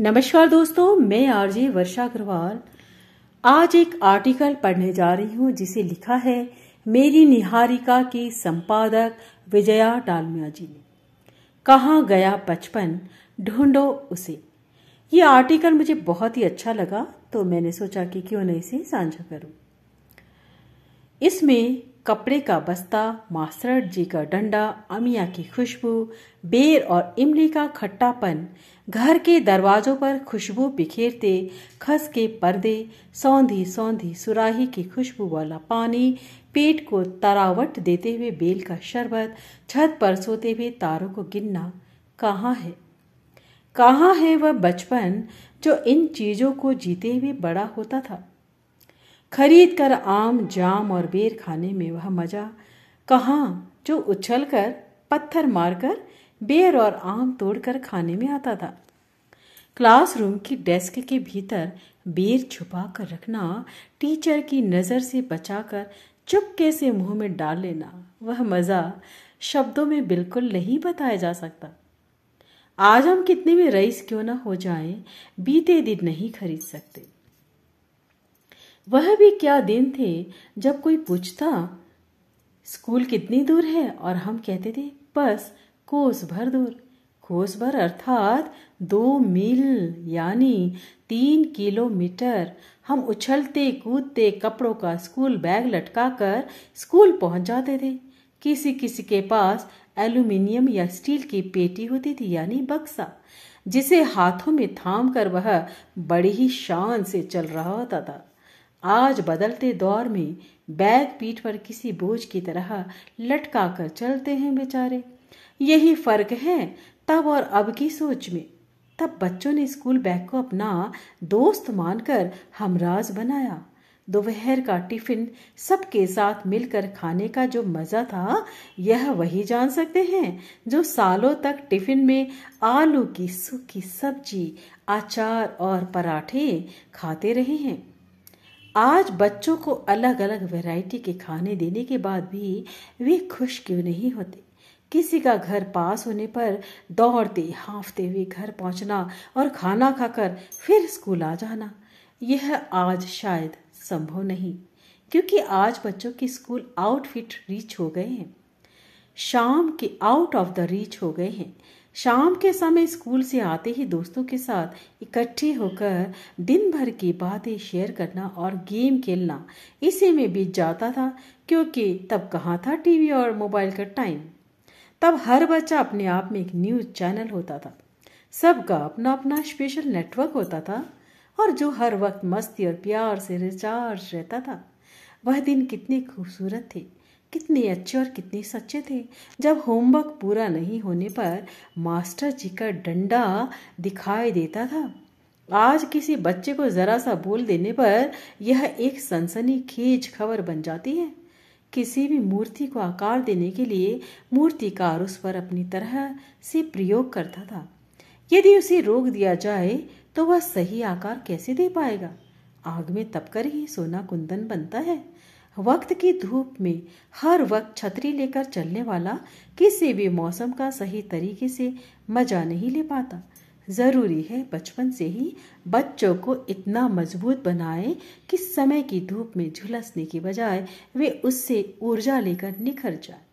नमस्कार दोस्तों मैं आरजे वर्षा अग्रवाल आज एक आर्टिकल पढ़ने जा रही हूँ जिसे लिखा है मेरी निहारिका की संपादक विजया डालमिया जी ने कहा गया बचपन ढूंढो उसे ये आर्टिकल मुझे बहुत ही अच्छा लगा तो मैंने सोचा कि क्यों नहीं इसे साझा करूं इसमें कपड़े का बस्ता मास्टर जी का डंडा अमिया की खुशबू बेर और इमली का खट्टापन घर के दरवाजों पर खुशबू बिखेरते खस के पर्दे सौंधी सौंधी सुराही की खुशबू वाला पानी पेट को तरावट देते हुए बेल का शरबत छत पर सोते हुए तारों को गिनना कहाँ है कहाँ है वह बचपन जो इन चीज़ों को जीते हुए बड़ा होता था खरीद कर आम जाम और बेर खाने में वह मजा कहाँ जो उछल कर पत्थर मारकर बेर और आम तोड़कर खाने में आता था क्लासरूम की डेस्क के भीतर बेर छुपा कर रखना टीचर की नज़र से बचाकर चुपके से मुंह में डाल लेना वह मज़ा शब्दों में बिल्कुल नहीं बताया जा सकता आज हम कितने भी रईस क्यों ना हो जाएं, बीते दिन नहीं खरीद सकते वह भी क्या दिन थे जब कोई पूछता स्कूल कितनी दूर है और हम कहते थे बस कोस भर दूर कोस भर अर्थात दो मील यानी तीन किलोमीटर हम उछलते कूदते कपड़ों का स्कूल बैग लटकाकर स्कूल पहुंच जाते थे किसी किसी के पास एल्यूमिनियम या स्टील की पेटी होती थी यानी बक्सा जिसे हाथों में थाम कर वह बड़ी ही शान से चल रहा होता था आज बदलते दौर में बैग पीठ पर किसी बोझ की तरह लटका कर चलते हैं बेचारे यही फर्क है तब और अब की सोच में तब बच्चों ने स्कूल बैग को अपना दोस्त मानकर हमराज बनाया दोपहर का टिफिन सबके साथ मिलकर खाने का जो मज़ा था यह वही जान सकते हैं जो सालों तक टिफिन में आलू की सूखी सब्जी अचार और पराठे खाते रहे हैं आज बच्चों को अलग अलग वैरायटी के खाने देने के बाद भी वे खुश क्यों नहीं होते किसी का घर पास होने पर दौड़ते हाँफते हुए घर पहुंचना और खाना खाकर फिर स्कूल आ जाना यह आज शायद संभव नहीं क्योंकि आज बच्चों की स्कूल आउटफिट रीच हो गए हैं शाम के आउट ऑफ द रीच हो गए हैं शाम के समय स्कूल से आते ही दोस्तों के साथ इकट्ठे होकर दिन भर की बातें शेयर करना और गेम खेलना इसी में बीत जाता था क्योंकि तब कहाँ था टीवी और मोबाइल का टाइम तब हर बच्चा अपने आप में एक न्यूज़ चैनल होता था सबका अपना अपना स्पेशल नेटवर्क होता था और जो हर वक्त मस्ती और प्यार से रिचार्ज रहता था वह दिन कितने खूबसूरत थे कितने अच्छे और कितने सच्चे थे जब होमवर्क पूरा नहीं होने पर मास्टर जी का डंडा दिखाई देता था आज किसी बच्चे को जरा सा बोल देने पर यह एक खेज खबर बन जाती है किसी भी मूर्ति को आकार देने के लिए मूर्तिकार उस पर अपनी तरह से प्रयोग करता था यदि उसे रोक दिया जाए तो वह सही आकार कैसे दे पाएगा आग में तपकर ही सोना कुंदन बनता है वक्त की धूप में हर वक्त छतरी लेकर चलने वाला किसी भी मौसम का सही तरीके से मजा नहीं ले पाता ज़रूरी है बचपन से ही बच्चों को इतना मजबूत बनाए कि समय की धूप में झुलसने की बजाय वे उससे ऊर्जा लेकर निखर जाए